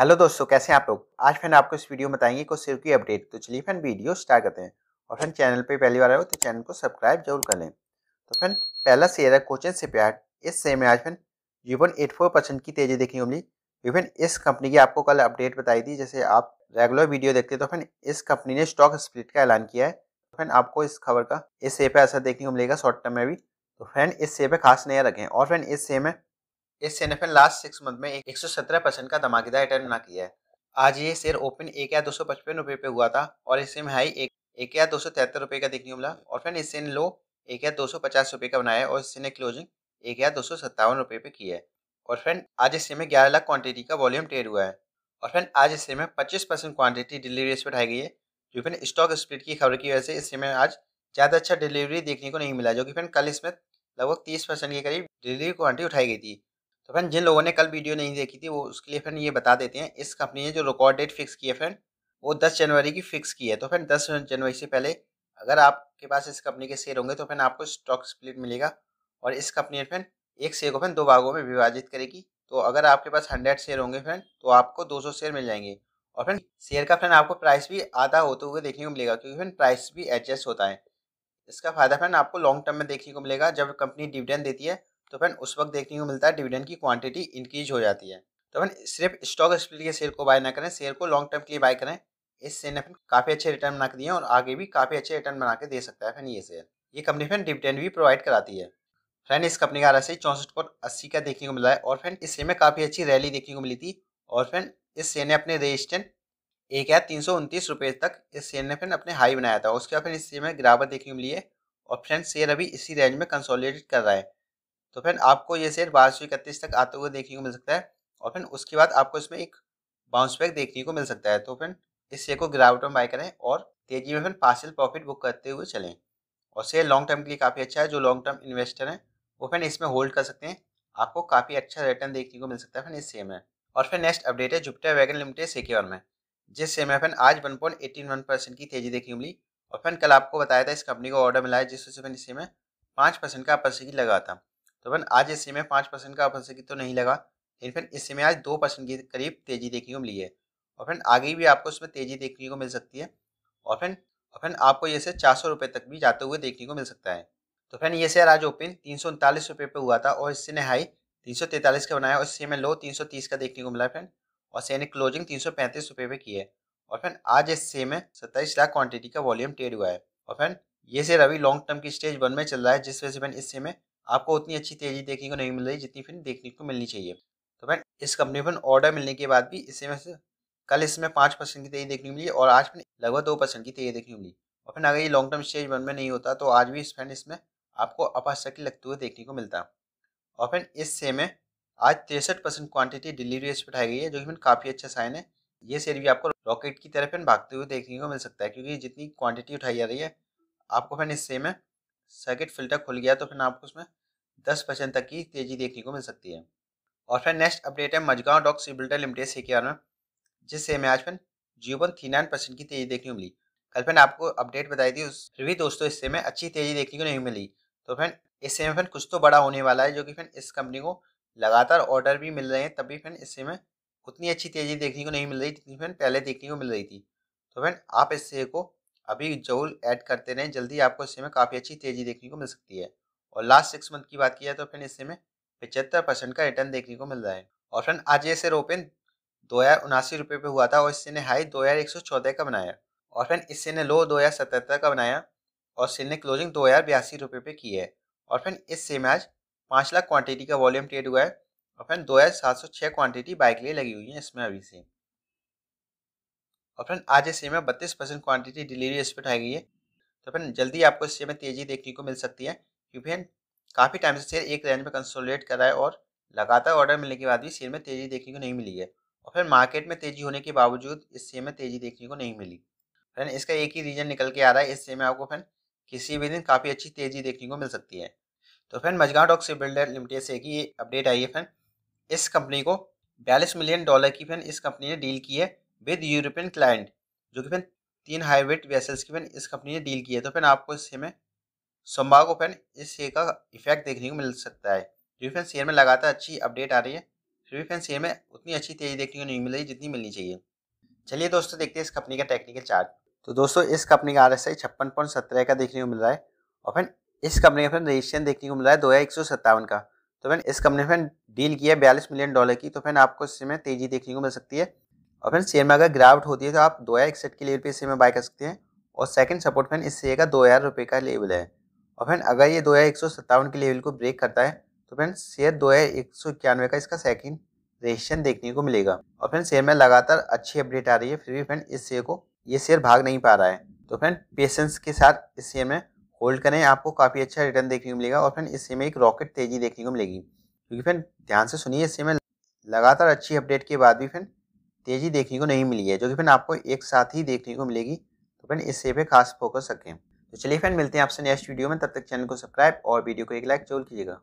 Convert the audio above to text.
hello दोस्तों कैसे हैं आप लोग आज फ्रेंड आपको इस वीडियो में बताएंगे कुछ सिर की अपडेट तो चलिए फ्रेंड वीडियो स्टार्ट करते हैं और फ्रेंड चैनल पे पहली बार आए हो तो चैनल को सब्सक्राइब जरूर कर लें तो फ्रेंड पहला शेयर है कोचिंग से प्यार इस शेयर में आज फ्रेंड जीवन एट फोर परसेंट की तेजी देखने को मिली इवन इस कंपनी की आपको कल अपडेट बताई थी जैसे आप रेगुलर वीडियो देखते तो फ्रेंड इस कंपनी ने स्टॉक स्प्लिट का ऐलान किया है तो फ्रेंड आपको इस खबर का इस शेयर पर असर देखने को मिलेगा शॉर्ट टर्म में भी तो फ्रेंड इस शेयर पर खास नया रखें और फ्रेंड इस शेयर में इस एन लास्ट सिक्स मंथ में एक सौ सत्रह परसेंट का धमाकेदार रिटर्न बना किया है आज ये शेयर ओपन एक या दो सौ पचपन रुपये पे हुआ था और इसमें हाई एक, एक या दो सौ तिहत्तर रुपये का देखने को मिला और फिर इससे लो एक या दो सौ पचास रुपये का बनाया और इससे ने क्लोजिंग एक या दो सौ सत्तावन रुपये पे की है और फ्रेंड आज इससे में ग्यारह लाख क्वांटिटी का वॉल्यूम ट्रेड हुआ है और फ्रेंड आज इससे में पच्चीस परसेंट क्वांटिटी डिलीवरी पर उठाई गई है जो फिर स्टॉक स्प्लिट की खबर की वजह से इससे में आज ज़्यादा अच्छा डिलीवरी देखने को नहीं मिला जो कि फ्रेंड कल इसमें लगभग तीस परसेंट के करीब डिलीवरी क्वान्टिटी उठाई गई थी तो फ्रेंड जिन लोगों ने कल वीडियो नहीं देखी थी वो उसके लिए फ्रेंड ये बता देते हैं इस कंपनी ने जो रिकॉर्ड डेट फिक्स की है फ्रेंड वो दस जनवरी की फिक्स की है तो फ्रेंड दस जनवरी से पहले अगर आपके पास इस कंपनी के शेयर होंगे तो फ्रेंड आपको स्टॉक स्प्लिट मिलेगा और इस कंपनी फ्रेंड एक शेयर को फ्रेंड दो भागों में विभाजित करेगी तो अगर आपके पास हंड्रेड शेयर होंगे फ्रेंड तो आपको दो सौ शेयर मिल जाएंगे और फ्रेंड शेयर का फ्रेंड आपको प्राइस भी आधा होते हुए देखने को मिलेगा क्योंकि फ्रेंड प्राइस भी एडजस्ट होता है इसका फायदा फ्रेंड आपको लॉन्ग टर्म में देखने को मिलेगा जब कंपनी डिविडेंड देती है तो फ्रेंड उस वक्त देखने को मिलता है डिविडेंड की क्वांटिटी इंक्रीज हो जाती है तो फ्रेंड सिर्फ स्टॉक स्प्लिट के शेयर को बाय ना करें शेयर को लॉन्ग टर्म के लिए बाय करें इस शेयर ने काफ़ी अच्छे रिटर्न बना के दिए और आगे भी काफ़ी अच्छे रिटर्न बना के दे सकता है फ्रेंड ये शेयर ये कंपनी फ्रेंड डिविडेंड भी प्रोवाइड कराती है फ्रेंड इस कंपनी का राशि चौंसठ पॉइंट अस्सी का देखने को मिला है और फ्रेंड इस शेयर में काफ़ी अच्छी रैली देखने को मिली थी और फ्रेंड इस शेयर ने अपने रेजिस्टेंट एक हज़ार तीन सौ उनतीस रुपये तक इस शेयर ने फिर अपने हाई बनाया था उसके बाद फिर इस शेयर में गिरावट देखने को मिली है और फ्रेंड शेयर अभी इसी रेंज में कंसोलिडेट कर रहा है तो फ्रेंड आपको ये शेयर बारह सौ इकतीस तक आते हुए देखने को मिल सकता है और फ्रेंड उसके बाद आपको इसमें एक बाउंस बैक देखने को मिल सकता है तो फ्रेंड इस शेयर को गिरावट में बाय करें और तेजी में फ्रेंड पार्सल प्रॉफिट बुक करते हुए चलें और शेयर लॉन्ग टर्म के लिए काफ़ी अच्छा है जो लॉन्ग टर्म इन्वेस्टर हैं वो फ्रेंड इसमें होल्ड कर सकते हैं आपको काफ़ी अच्छा रिटर्न देखने को मिल सकता है फ्रेंड इस शेयर में और फिर नेक्स्ट अपडेट है जुपिटर वैगन लिमिटेड सिक्योर में जिस शेयर में फ्रेंड आज one point eighteen one percent की तेजी देखने को मिली और फ्रेंड कल आपको बताया था इस कंपनी को ऑर्डर मिला है जिस वजह से इस शेयर में पाँच परसेंट का अपर लगा था तो बहन आज इस में पाँच परसेंट का अपन की तो नहीं लगा लेकिन फिर इस समय आज दो परसेंट के करीब तेज़ी देखने को मिली है और फिर आगे भी आपको इसमें तेज़ी देखने को मिल सकती है और फिर और फिर आपको ये से चार सौ रुपये तक भी जाते हुए देखने को मिल सकता है तो फिर ये शेयर आज ओपन तीन सौ उनतालीस रुपये पर हुआ था और इससे ने हाई तीन सौ तैंतालीस का बनाया और इससे में लो तीन सौ तीस का देखने को मिला फिर और से क्लोजिंग तीन सौ पैंतीस रुपये पर की है और फिर आज इस शेयर में सत्ताईस लाख क्वांटिटी का वॉल्यूम ट्रेड हुआ है और फिर ये शेयर अभी लॉन्ग टर्म की स्टेज वन में चल रहा है जिस वजह से फिर इस में आपको उतनी अच्छी तेज़ी देखने को नहीं मिल रही जितनी फिर देखने को मिलनी चाहिए तो फ्रेंड इस कंपनी पर ऑर्डर मिलने के बाद भी इसे में से कल इसमें पाँच परसेंट की तेज़ी देखने को मिली और आज फिर लगभग दो परसेंट की तेज़ी देखने को मिली और फिर अगर ये लॉन्ग टर्म स्टेज वन में नहीं होता तो आज भी इस फ्रेंड इसमें आपको अपर सर्किल लगते हुए देखने को मिलता और फिर इस से में आज तिरसठ परसेंट क्वान्टिटी डिलीवरी रेट बैठाई गई है जो कि फिर काफ़ी अच्छा साइन है ये शेयर भी आपको रॉकेट की तरफ भागते हुए देखने को मिल सकता है क्योंकि जितनी क्वांटिटी उठाई जा रही है आपको फिर इससे में सर्किट फिल्टर खुल गया तो फिर आपको उसमें दस परसेंट तक की तेजी देखने को मिल सकती है और फिर नेक्स्ट अपडेट है मजगांव डॉक बिल्डर लिमिटेड से के में जिससे हमें आज फिर zero point three nine percent की तेजी देखने को मिली कल फिर आपको अपडेट बताई थी उस फिर भी दोस्तों इससे में अच्छी तेजी देखने को नहीं मिली तो फिर इससे में फिर कुछ तो बड़ा होने वाला है जो कि फिर इस कंपनी को लगातार ऑर्डर भी मिल रहे हैं तभी फिर इससे में उतनी अच्छी तेज़ी देखने को नहीं मिल रही जितनी फिर पहले देखने को मिल रही थी तो फिर आप इस को अभी जरूर ऐड करते रहें जल्दी आपको इससे में काफ़ी अच्छी तेज़ी देखने को मिल सकती है और लास्ट सिक्स मंथ की बात की जाए तो फ्रेंड इससे में पिचहत्तर परसेंट का रिटर्न देखने को मिल रहा है और फ्रेंड आज ये शेयर ओपन दो हज़ार उनासी रुपये पर हुआ था और इससे ने हाई दो हज़ार एक सौ चौदह का बनाया और फ्रेंड इससे ने लो दो हज़ार सतहत्तर का बनाया और सेल ने क्लोजिंग दो हज़ार बयासी रुपये पे की है और फ्रेंड इस में आज पाँच लाख क्वान्टिटी का वॉल्यूम ट्रेड हुआ है और फ्रेंड दो हज़ार सात सौ छः क्वान्टिटी बाइक लिए लगी हुई है इसमें अभी से और फ्रेंड आज इस में बत्तीस परसेंट क्वान्टिटी डिलीवरी इस पर उठाई गई है तो फ्रेंड जल्दी आपको इस में तेज़ी देखने को मिल सकती है यूपीएन काफ़ी टाइम से शेयर एक रेंज में कंसोलिडेट कर रहा है और लगातार ऑर्डर मिलने के बाद भी शेयर में तेज़ी देखने को नहीं मिली है और फिर मार्केट में तेज़ी होने के बावजूद इस शेयर में तेज़ी देखने को नहीं मिली फ्रेंड इसका एक ही रीज़न निकल के आ रहा है इस शेयर में आपको फ्रेंड किसी भी दिन काफ़ी अच्छी तेज़ी देखने को मिल सकती है तो फ्रेंड मजगांव डॉक से बिल्डर लिमिटेड से ही अपडेट आई है फ्रेंड इस कंपनी को बयालीस मिलियन डॉलर की फ्रेंड इस कंपनी ने डील की है विद यूरोपियन क्लाइंट जो कि फ्रेंड तीन हाईवेट वेसल्स की फ्रेंड इस कंपनी ने डील की है तो फ्रेंड आपको इस में सोमवार को फ्रेंड इस शेयर का इफेक्ट देखने को मिल सकता है क्योंकि फ्रेंड शेयर में लगातार अच्छी अपडेट आ रही है फिर भी फ्रेंड शेयर में उतनी अच्छी तेजी देखने को नहीं मिल रही जितनी मिलनी चाहिए चलिए दोस्तों देखते हैं इस कंपनी का टेक्निकल चार्ट तो दोस्तों इस कंपनी का आर एस आई छप्पन पॉइंट सत्रह का देखने को मिल रहा है और फिर इस कंपनी का फिर रजिस्ट्रेशन देखने को मिल रहा है दो हज़ार एक सौ सत्तावन का तो फिर इस कंपनी फिर डील किया है बयालीस मिलियन डॉलर की तो फिर आपको इस तेजी देखने को मिल सकती है और फिर शेयर में अगर गिरावट होती है तो आप दो हज़ार इकसठ के लेवल पे इस में बाय कर सकते हैं और सेकंड सपोर्ट फ्रेंड इस शेयर का दो हज़ार रुपये का लेवल है और फ्रेंड अगर ये दो हज़ार एक सौ सत्तावन के लेवल को ब्रेक करता है तो फ्रेंड शेयर दो हज़ार एक सौ इक्यानवे का इसका सेकेंड रेशन देखने को मिलेगा और फ्रेंड शेयर में लगातार अच्छी अपडेट आ रही है फिर भी फ्रेंड इस शेयर को ये शेयर भाग नहीं पा रहा है तो फ्रेंड पेशेंस के साथ इस शेयर में होल्ड करें आपको काफ़ी अच्छा रिटर्न देखने को मिलेगा और फ्रेंड इस शेयर में एक रॉकेट तेजी देखने को मिलेगी क्योंकि फ्रेंड ध्यान से सुनिए इस शेयर में लगातार अच्छी अपडेट के बाद भी फ्रेंड तेज़ी देखने को नहीं मिली है जो कि फ्रेंड आपको एक साथ ही देखने को मिलेगी तो फ्रेंड इस शेयर पर खास फोकस रखें तो चलिए फ्रेंड मिलते हैं आपसे नेक्स्ट वीडियो में तब तक चैनल को सब्सक्राइब और वीडियो को एक लाइक जरूर कीजिएगा